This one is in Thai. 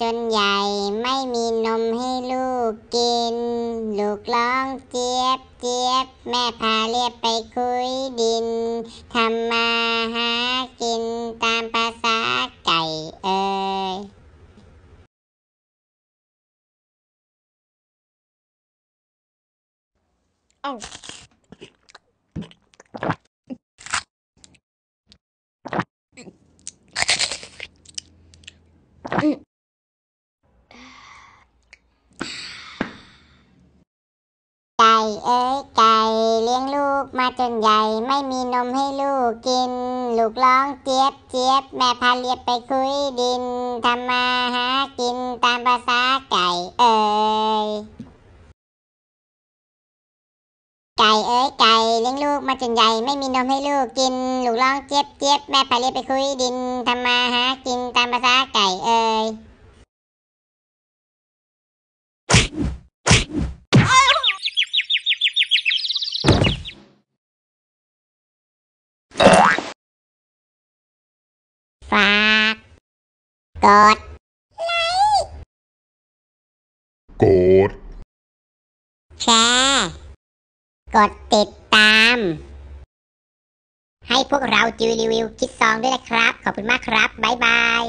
จนใหญ่ไม่มีนมให้ลูกกิน ลูกร้องเจี๊ยบเจี๊ยบแม่พาเรียบไปคุยดินทำมาหากินตามภาษาไก่เอ้ยอ้าไก่เอ้ยไก่ เลี้ยงลูกมาจนใหญ่ ไม่มีนมให้ลูกกินลูกร้องเจี๊ยบเจี๊ยบแม่พาเลียบไปคุยดินทำมาหากินตามภาษาไก่ เอ้ยไก่เอ้ยไก่เลี้ยงลูกมาจนใหญ่ไม่มีนมให้ลูกกินลูกร้องเจี๊ยบเจี๊ยบแม่พาเลียบไปคุยดินทำมาหากินตามภาษาไก่ เอ้ยฝากกดไลค์ กด แชร์ กดติดตาม ให้พวกเราจิววิวคิดซองด้วยนะครับ ขอบคุณมากครับ บ๊ายบาย